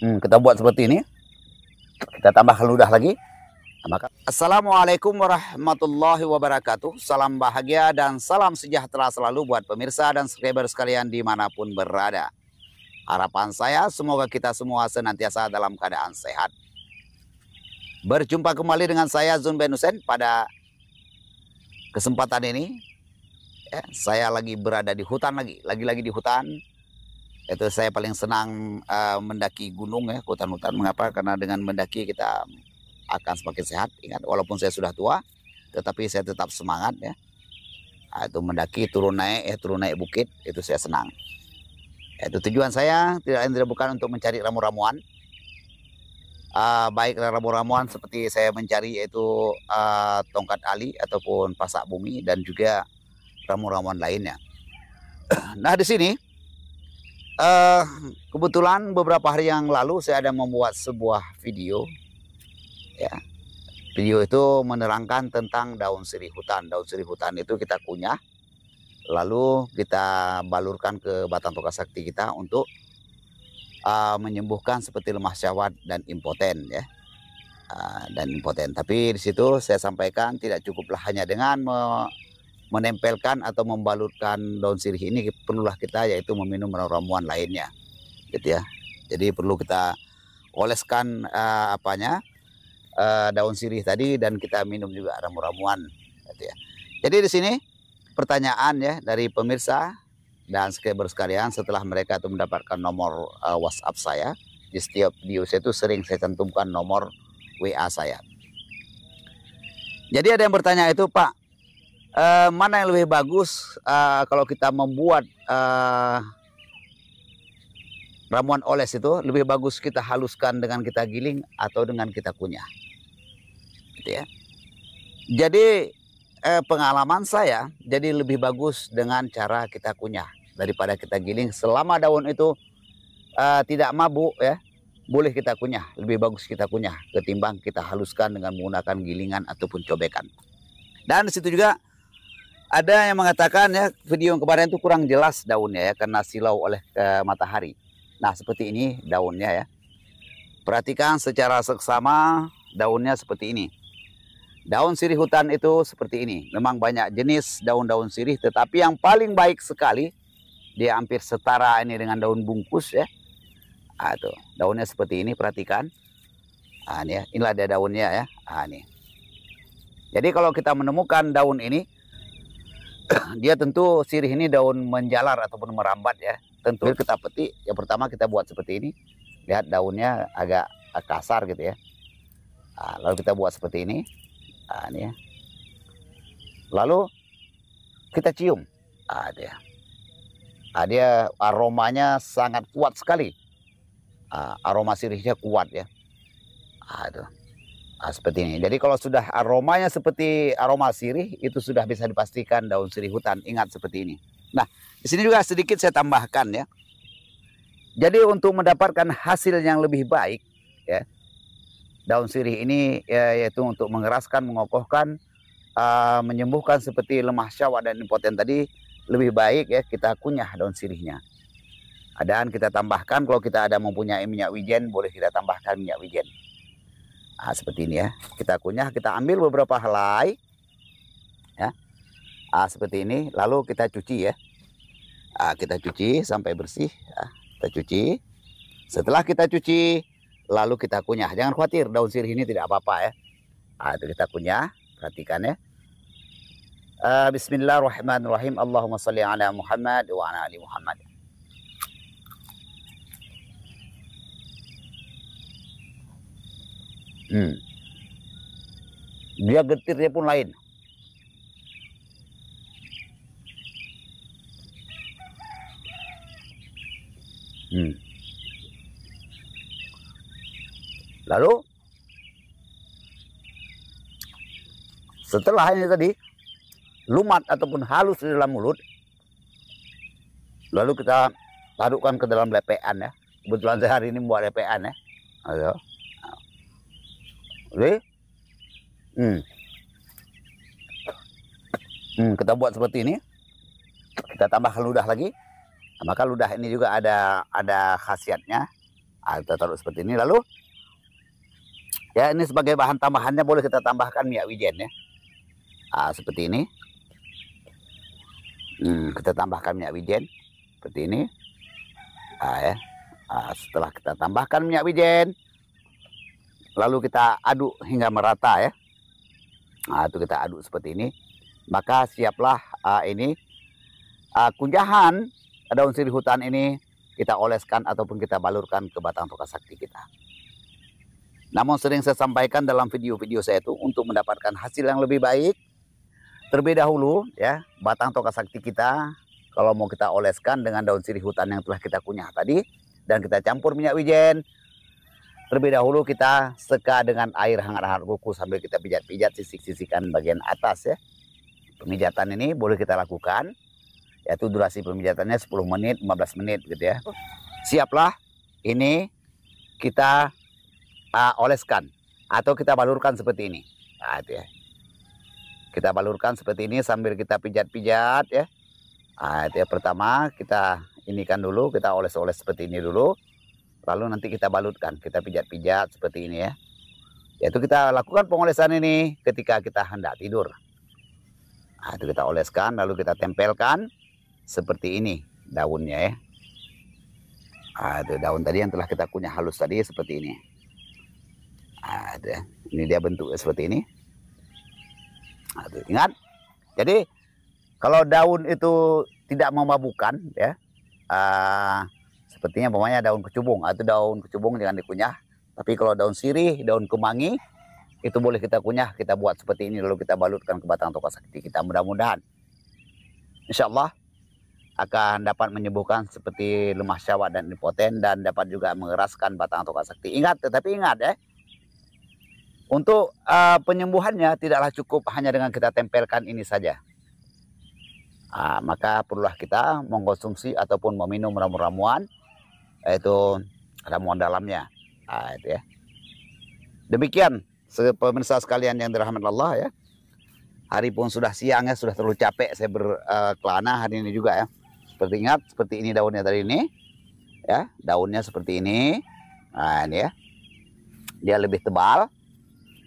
Hmm, kita buat seperti ini. Kita tambahkan ludah lagi. Assalamualaikum warahmatullahi wabarakatuh. Salam bahagia dan salam sejahtera selalu buat pemirsa dan subscriber sekalian dimanapun berada. Harapan saya semoga kita semua senantiasa dalam keadaan sehat. Berjumpa kembali dengan saya Zun Benusen pada kesempatan ini. Ya, saya lagi berada di hutan lagi, lagi-lagi di hutan itu saya paling senang uh, mendaki gunung ya hutan-hutan mengapa karena dengan mendaki kita akan semakin sehat ingat walaupun saya sudah tua tetapi saya tetap semangat ya nah, itu mendaki turun naik ya turun naik bukit itu saya senang itu tujuan saya tidak lain tidak bukan untuk mencari ramu-ramuan uh, baik ramu-ramuan seperti saya mencari yaitu uh, tongkat ali ataupun pasak bumi dan juga ramu-ramuan lainnya nah di sini Uh, kebetulan beberapa hari yang lalu saya ada membuat sebuah video, ya. Video itu menerangkan tentang daun siri hutan. Daun siri hutan itu kita kunyah, lalu kita balurkan ke batang toka sakti kita untuk uh, menyembuhkan seperti lemah syawat dan impoten, ya. Uh, dan impoten. Tapi di situ saya sampaikan tidak cukuplah hanya dengan me menempelkan atau membalutkan daun sirih ini perlulah kita yaitu meminum ramuan lainnya gitu ya jadi perlu kita oleskan uh, apanya uh, daun sirih tadi dan kita minum juga ramu-ramuan gitu ya jadi di sini pertanyaan ya dari pemirsa dan subscriber sekalian setelah mereka itu mendapatkan nomor uh, WhatsApp saya di setiap video saya itu sering saya cantumkan nomor WA saya jadi ada yang bertanya itu Pak uh, mana yang lebih bagus uh, kalau kita membuat uh, ramuan oles itu lebih bagus kita haluskan dengan kita giling atau dengan kita kunyah gitu ya jadi eh, pengalaman saya jadi lebih bagus dengan cara kita kunyah daripada kita giling selama daun itu uh, tidak mabuk ya boleh kita kunyah lebih bagus kita kunyah ketimbang kita haluskan dengan menggunakan gilingan ataupun cobekan dan di situ juga ada yang mengatakan ya video yang kemarin itu kurang jelas daunnya ya karena silau oleh ke eh, matahari. Nah seperti ini daunnya ya. Perhatikan secara seksama daunnya seperti ini. Daun sirih hutan itu seperti ini. Memang banyak jenis daun-daun sirih tetapi yang paling baik sekali dia hampir setara ini dengan daun bungkus ya. Nah, tuh. Daunnya seperti ini perhatikan. Ah, ini ya. Inilah dia daunnya ya. Ah, ini. Jadi kalau kita menemukan daun ini dia tentu sirih ini daun menjalar ataupun merambat ya. Tentu kita petik, yang pertama kita buat seperti ini. Lihat daunnya agak kasar gitu ya. Nah, lalu kita buat seperti ini. Nah, ini ya. Lalu kita cium. Nah, dia. Nah, dia aromanya sangat kuat sekali. Nah, aroma sirihnya kuat ya. Nah, itu. Nah, seperti ini. Jadi kalau sudah aromanya seperti aroma sirih, itu sudah bisa dipastikan daun sirih hutan. Ingat seperti ini. Nah, di sini juga sedikit saya tambahkan ya. Jadi untuk mendapatkan hasil yang lebih baik, ya, daun sirih ini ya, yaitu untuk mengeraskan, mengokohkan, uh, menyembuhkan seperti lemah syawak dan impoten tadi, lebih baik ya kita kunyah daun sirihnya. Dan kita tambahkan kalau kita ada mempunyai minyak wijen, boleh kita tambahkan minyak wijen nah, seperti ini ya kita kunyah kita ambil beberapa helai ya nah, seperti ini lalu kita cuci ya nah, kita cuci sampai bersih ya. kita cuci setelah kita cuci lalu kita kunyah jangan khawatir daun sirih ini tidak apa-apa ya nah, itu kita kunyah perhatikan ya ah, Bismillahirrahmanirrahim Allahumma salli ala Muhammad wa ala ali Muhammad Hmm. Dia getirnya pun lain. Hmm. Lalu setelah ini tadi lumat ataupun halus di dalam mulut lalu kita taruhkan ke dalam lepean ya kebetulan saya hari ini buat lepean ya ayo Okey? Hmm. Hmm, kita buat seperti ini. Kita tambah ludah lagi. Nah, maka ludah ini juga ada ada khasiatnya. Nah, kita taruh seperti ini lalu ya ini sebagai bahan tambahannya boleh kita tambahkan minyak wijen ya. Nah, seperti ini. Hmm, kita tambahkan minyak wijen seperti ini. Nah, ya. Nah, setelah kita tambahkan minyak wijen, lalu kita aduk hingga merata ya. Nah, itu kita aduk seperti ini. Maka siaplah uh, ini uh, kunjahan ah, daun sirih hutan ini kita oleskan ataupun kita balurkan ke batang toka sakti kita. Namun sering saya sampaikan dalam video-video saya itu untuk mendapatkan hasil yang lebih baik terlebih dahulu ya batang toka sakti kita kalau mau kita oleskan dengan daun sirih hutan yang telah kita kunyah tadi dan kita campur minyak wijen Terlebih dahulu kita seka dengan air hangat-hangat kuku sambil kita pijat-pijat sisik-sisikan bagian atas ya. Pemijatan ini boleh kita lakukan yaitu durasi pemijatannya 10 menit, 15 menit gitu ya. Siaplah ini kita uh, oleskan atau kita balurkan seperti ini. Nah, itu ya. Kita balurkan seperti ini sambil kita pijat-pijat ya. Nah, itu ya pertama kita inikan dulu, kita oles-oles seperti ini dulu lalu nanti kita balutkan kita pijat-pijat seperti ini ya yaitu kita lakukan pengolesan ini ketika kita hendak tidur nah, itu kita oleskan lalu kita tempelkan seperti ini daunnya ya nah, itu daun tadi yang telah kita kunyah halus tadi seperti ini nah, ya. ini dia bentuk seperti ini nah, itu. ingat jadi kalau daun itu tidak memabukan ya uh, Sepertinya pokoknya daun kecubung atau daun kecubung jangan dikunyah. Tapi kalau daun sirih, daun kemangi itu boleh kita kunyah, kita buat seperti ini lalu kita balutkan ke batang toka sakti kita. Mudah-mudahan insya Allah akan dapat menyembuhkan seperti lemah syawat dan impoten dan dapat juga mengeraskan batang toka sakti. Ingat, tetapi ingat ya, eh, untuk uh, penyembuhannya tidaklah cukup hanya dengan kita tempelkan ini saja. Ah, maka perlulah kita mengkonsumsi ataupun meminum ramuan ramuan Eh, itu ramuan dalamnya. Nah, itu ya. Demikian pemirsa sekalian yang dirahmati Allah ya. Hari pun sudah siang ya, sudah terlalu capek saya berkelana eh, uh, hari ini juga ya. Seperti ingat seperti ini daunnya tadi ini. Ya, daunnya seperti ini. Nah, ini ya. Dia lebih tebal.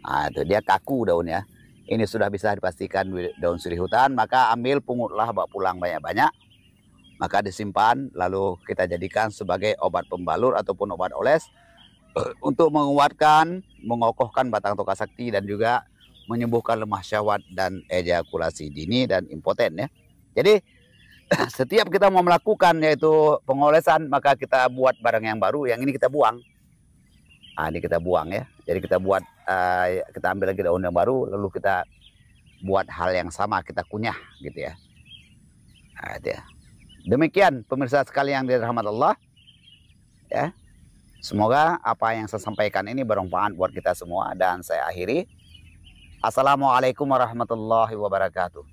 Nah, itu dia kaku daunnya. Ini sudah bisa dipastikan daun suri hutan, maka ambil pungutlah bawa pulang banyak-banyak maka disimpan lalu kita jadikan sebagai obat pembalur ataupun obat oles untuk menguatkan, mengokohkan batang toka sakti dan juga menyembuhkan lemah syawat dan ejakulasi dini dan impoten ya. Jadi setiap kita mau melakukan yaitu pengolesan maka kita buat barang yang baru, yang ini kita buang. Nah, ini kita buang ya. Jadi kita buat uh, kita ambil lagi daun yang baru lalu kita buat hal yang sama kita kunyah gitu ya. Nah, itu ya. Demikian pemirsa sekalian yang dirahmati Allah. Ya. Semoga apa yang saya sampaikan ini bermanfaat buat kita semua dan saya akhiri. Assalamualaikum warahmatullahi wabarakatuh.